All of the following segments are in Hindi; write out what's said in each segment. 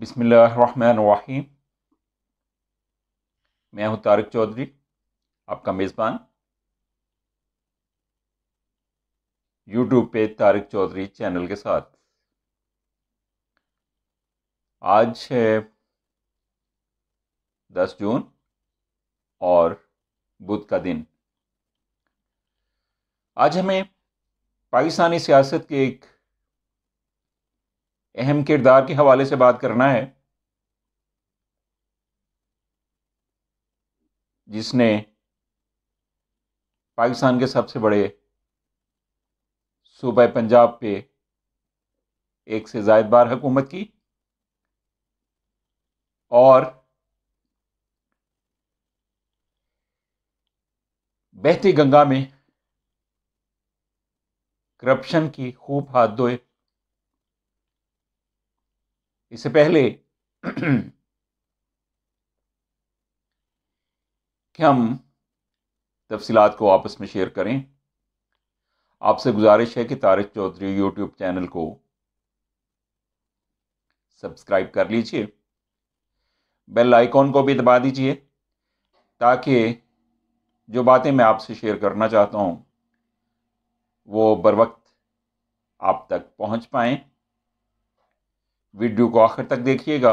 बिसमीम मैं हूं तारिक चौधरी आपका मेज़बान यूट्यूब पे तारिक चौधरी चैनल के साथ आज है दस जून और बुध का दिन आज हमें पाकिस्तानी सियासत के एक अहम किरदार के हवाले से बात करना है जिसने पाकिस्तान के सबसे बड़े सूबह पंजाब पे एक से जायद बार हुकूमत की और बहती गंगा में करप्शन की खूब हाथ धोए इससे पहले कि हम तफसीत को आपस में शेयर करें आपसे गुजारिश है कि तारिक चौधरी यूट्यूब चैनल को सब्सक्राइब कर लीजिए बेल आइकॉन को भी दबा दीजिए ताकि जो बातें मैं आपसे शेयर करना चाहता हूँ वो बर वक्त आप तक पहुँच पाएँ वीडियो को आखिर तक देखिएगा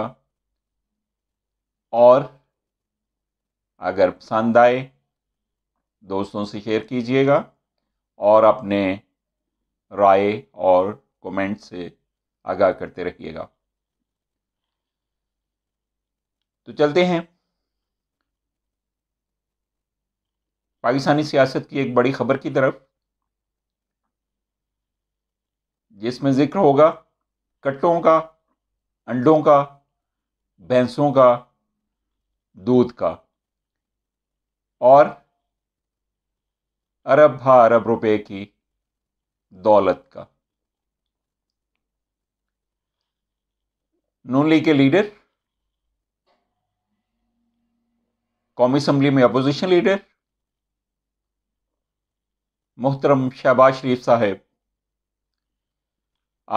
और अगर पसंद आए दोस्तों से शेयर कीजिएगा और अपने राय और कमेंट से आगाह करते रहिएगा तो चलते हैं पाकिस्तानी सियासत की एक बड़ी खबर की तरफ जिसमें जिक्र होगा कट्टों का अंडों का भैंसों का दूध का और अरब हा अरब रुपए की दौलत का नून लीग के लीडर कौमी असम्बली में अपोजिशन लीडर मोहतरम शहबाज शरीफ साहेब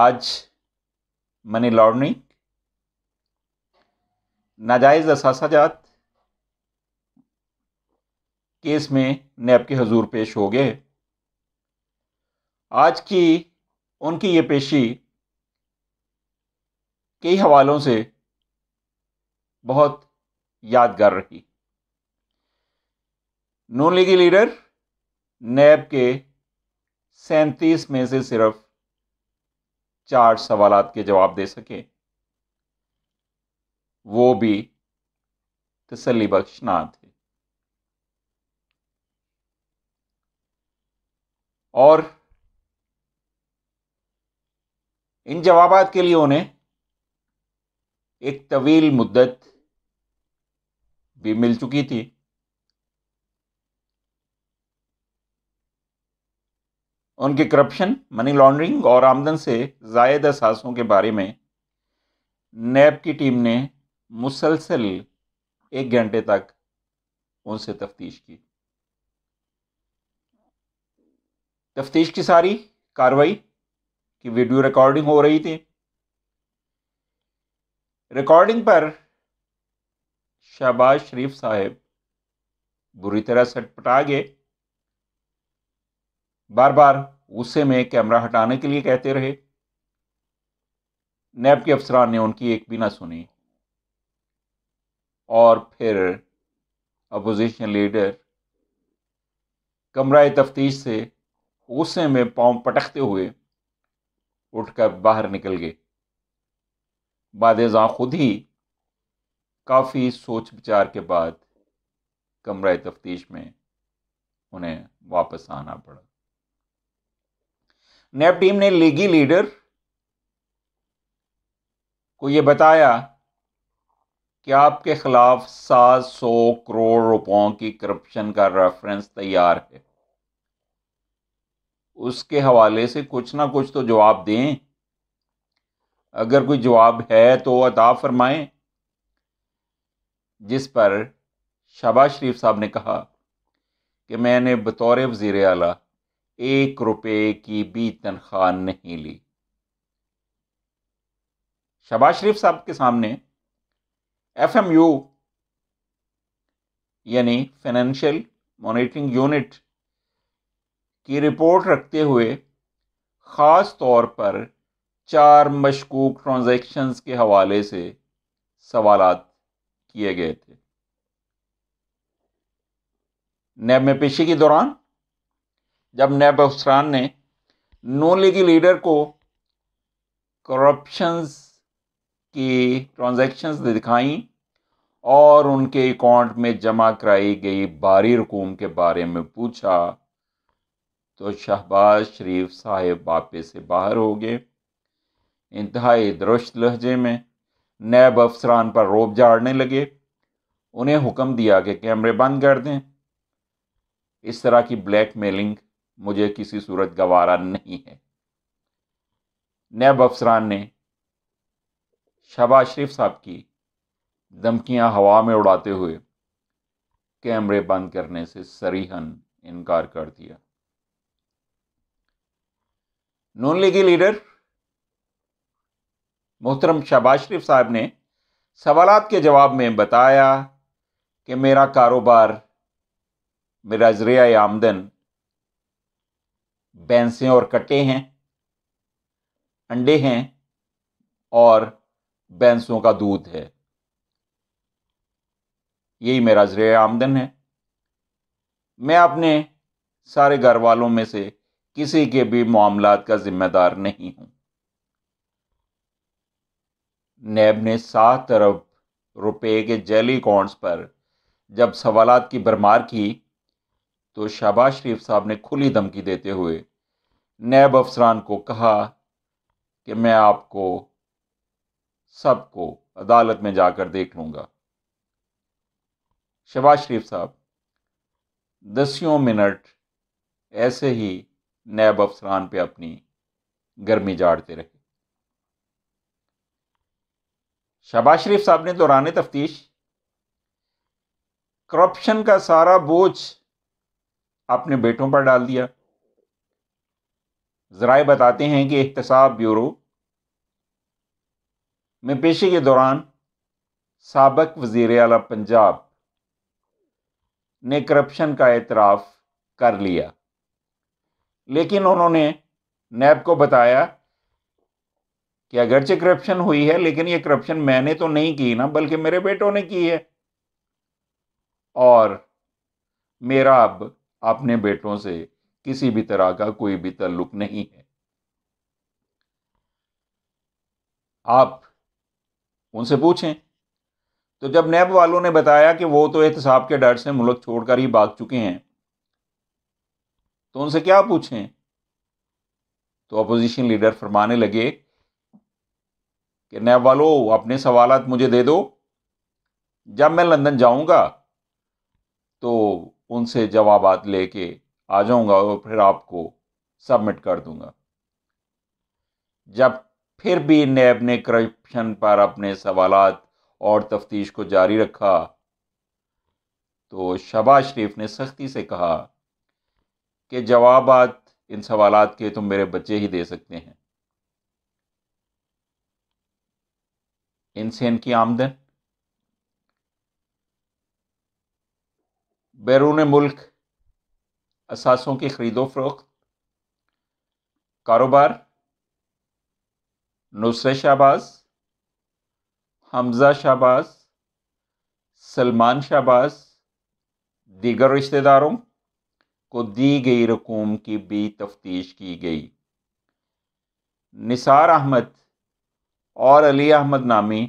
आज मनी लॉन्ड्रिंग नाजायज़ असासाजात केस में नैब के हजूर पेश हो गए आज की उनकी ये पेशी कई हवालों से बहुत यादगार रही नून लीगी लीडर नैब के सैंतीस में से सिर्फ चार सवालात के जवाब दे सके वो भी तसली बख्श ना थे और इन जवाब के लिए उन्हें एक तवील मुद्दत भी मिल चुकी थी उनके करप्शन मनी लॉन्ड्रिंग और आमदन से जायद असासों के बारे में नैब की टीम ने मुसलसल एक घंटे तक उनसे तफ्तीश की तफ्तीश की सारी कार्रवाई की वीडियो रिकॉर्डिंग हो रही थी रिकॉर्डिंग पर शहबाज शरीफ साहब बुरी तरह सटपटा गए बार बार गुस्से में कैमरा हटाने के लिए कहते रहे नैब के अफसरान ने उनकी एक भी ना सुनी और फिर अपोजिशन लीडर कमरा तफ्तीश से गुस्से में पांव पटकते हुए उठकर बाहर निकल गए बाद खुद ही काफ़ी सोच विचार के बाद कमरा तफ्तीश में उन्हें वापस आना पड़ा नैब टीम ने लीगी लीडर को ये बताया क्या आपके खिलाफ सात सौ करोड़ रुपयों की करप्शन का रेफरेंस तैयार है उसके हवाले से कुछ ना कुछ तो जवाब दें अगर कोई जवाब है तो अता फरमाएं जिस पर शहबाज शरीफ साहब ने कहा कि मैंने बतौर वजीर अला एक रुपये की भी तनख्वाह नहीं ली शहबाज शरीफ साहब के सामने एफ एम यू यानी फाइनेंशियल मॉनिटरिंग यूनिट की रिपोर्ट रखते हुए ख़ास तौर पर चार मशकूक ट्रांजेक्शन्स के हवाले से सवाल किए गए थे नैब में पेशी के दौरान जब नैब अफसरान ने नो लीगी लीडर को करप्शंस की ट्रांजैक्शंस दिखाई और उनके अकाउंट में जमा कराई गई बारी रकूम के बारे में पूछा तो शहबाज शरीफ साहेब वापे से बाहर हो गए इंतहाई दुरुस्त लहजे में नैब अफसरान पर रोब झाड़ने लगे उन्हें हुक्म दिया कि कैमरे बंद कर दें इस तरह की ब्लैक मेलिंग मुझे किसी सूरत गवारा नहीं है नैब अफसरान ने शहबाज शरीफ साहब की धमकियां हवा में उड़ाते हुए कैमरे बंद करने से सरीहन इनकार कर दिया नून लीगी लीडर मोहतरम शहबाज शरीफ साहब ने सवाल के जवाब में बताया कि मेरा कारोबार मेरा ज़रिया आमदन बैंसें और कट्टे हैं अंडे हैं और भैंसों का दूध है यही मेरा ज़रिए आमदन है मैं अपने सारे घर वालों में से किसी के भी मामला का जिम्मेदार नहीं हूँ नैब ने सात अरब रुपए के जैली कॉन्ट्स पर जब सवालात की भरमार की तो शहबाज शरीफ साहब ने खुली धमकी देते हुए नैब अफसरान को कहा कि मैं आपको सबको अदालत में जाकर देख लूंगा शबाज शरीफ साहब दसियों मिनट ऐसे ही नैब अफसरान पे अपनी गर्मी जाड़ते रहे शबाज शरीफ साहब ने दौरान तो तफ्तीश करप्शन का सारा बोझ अपने बेटों पर डाल दिया ज़राए बताते हैं कि एहतसाब ब्यूरो में पेशे के दौरान सबक वजीर अला पंजाब ने करप्शन का एतराफ़ कर लिया लेकिन उन्होंने नैब को बताया कि अगरचे करप्शन हुई है लेकिन ये करप्शन मैंने तो नहीं की ना बल्कि मेरे बेटों ने की है और मेरा अब अपने बेटों से किसी भी तरह का कोई भी ताल्लुक नहीं है आप उनसे पूछें तो जब नैब वालों ने बताया कि वो तो एहतसाब के डर से मुल्क छोड़कर ही भाग चुके हैं तो उनसे क्या पूछें तो अपोजिशन लीडर फरमाने लगे कि नैब वालों अपने सवाल मुझे दे दो जब मैं लंदन जाऊंगा तो उनसे जवाबात लेके आ जाऊंगा और फिर आपको सबमिट कर दूंगा जब फिर भी नैब ने करप्शन पर अपने सवाल और तफ्तीश को जारी रखा तो शबाज शरीफ ने सख्ती से कहा कि जवाब इन सवाल के तुम मेरे बच्चे ही दे सकते हैं इनसे इनकी आमदन बैरून मुल्क असासों की ख़रीदो फरोख्त कारोबार नुसर शाहबाज हमज़ा शाहबाज सलमान शाहबाज दीगर रिश्तेदारों को दी गई रकूम की भी तफ्तीश की गई निसार अहमद और अली अहमद नामी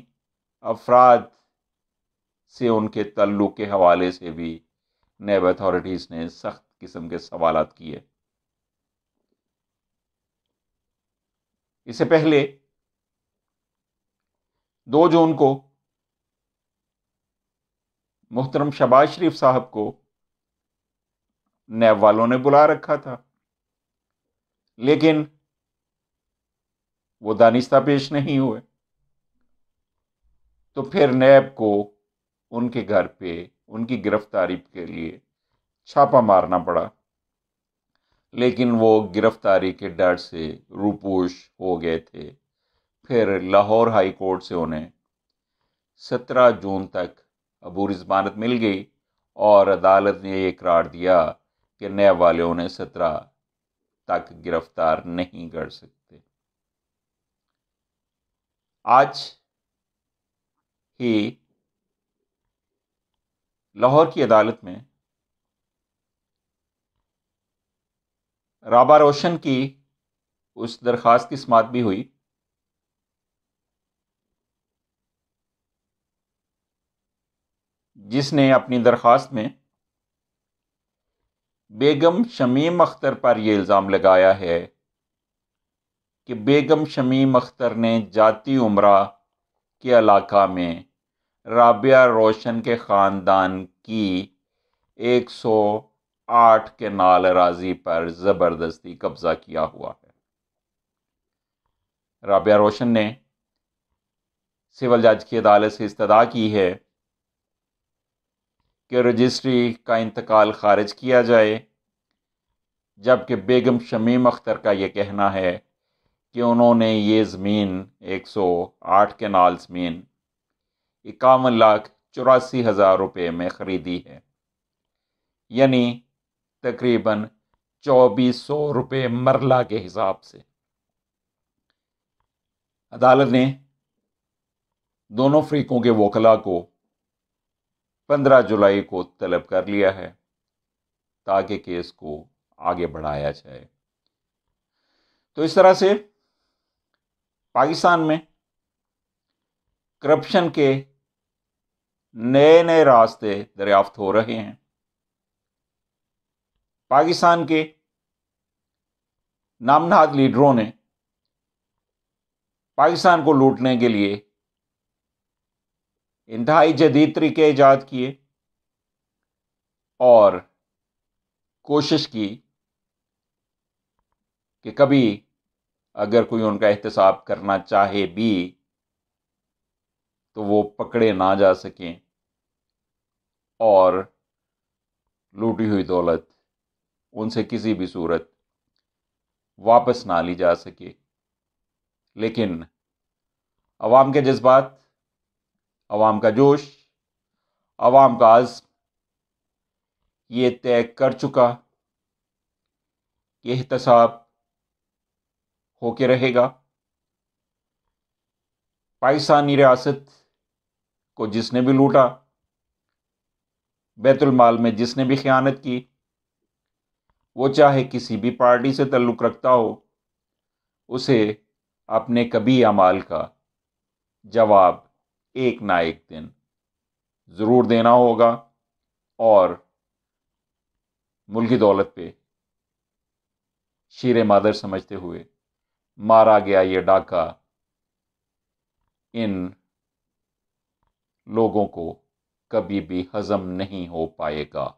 अफराद से उनके तल्लुक़ के हवाले से भी नैब अथॉरिटीज़ ने सख्त किस्म के सवाल किए इससे पहले दो जून को मुहतरम शबाज शरीफ साहब को नैब वालों ने बुला रखा था लेकिन वो दानिश्ता पेश नहीं हुए तो फिर नैब को उनके घर पे उनकी गिरफ्तारी के लिए छापा मारना पड़ा लेकिन वो गिरफ्तारी के डर से रूपोश हो गए थे फिर लाहौर हाई कोर्ट से उन्हें 17 जून तक अबूरी जमानत मिल गई और अदालत ने ये करार दिया कि नैब वाले उन्हें सत्रह तक गिरफ्तार नहीं कर सकते आज ही लाहौर की अदालत में राबा रोशन की उस दरख्वास्त की समात भी हुई जिसने अपनी दरख्वास्त में बेगम शमीम अख्तर पर यह इल्ज़ाम लगाया है कि बेगम शमीम अख्तर ने जाती उम्र के इलाका में राबिया रोशन के ख़ानदान की 108 के नाल राजी पर ज़बरदस्ती कब्ज़ा किया हुआ है राबिया रोशन ने सिविल जज की अदालत से इस्तः की है कि रजिस्ट्री का इंतकाल खारिज किया जाए जबकि बेगम शमीम अख्तर का ये कहना है कि उन्होंने ये ज़मीन 108 नाल ज़मीन इक्यावन लाख चौरासी हज़ार रुपये में ख़रीदी है यानी तकरीबन चौबीस सौ रुपये मरला के हिसाब से अदालत ने दोनों फरीकों के वकला को पंद्रह जुलाई को तलब कर लिया है ताकि केस को आगे बढ़ाया जाए तो इस तरह से पाकिस्तान में करप्शन के नए नए रास्ते दरियाफ्त हो रहे हैं पाकिस्तान के नामनाद लीडरों ने पाकिस्तान को लूटने के लिए इंतहाई जदीद तरीके ईजाद किए और कोशिश की कि कभी अगर कोई उनका एहतसाब करना चाहे भी तो वो पकड़े ना जा सकें और लूटी हुई दौलत उनसे किसी भी सूरत वापस ना ली जा सके लेकिन अवाम के जज्बात अवाम का जोश अवाम का आज़म ये तय कर चुका कि एहतसाब होके रहेगा पाकिस्तानी रियासत को जिसने भी लूटा बैतुलमाल में जिसने भी ख़यानत की वो चाहे किसी भी पार्टी से तल्लुक़ रखता हो उसे अपने कभी अमाल का जवाब एक ना एक दिन ज़रूर देना होगा और मुल्की दौलत पे शीरे मादर समझते हुए मारा गया ये डाका इन लोगों को कभी भी हज़म नहीं हो पाएगा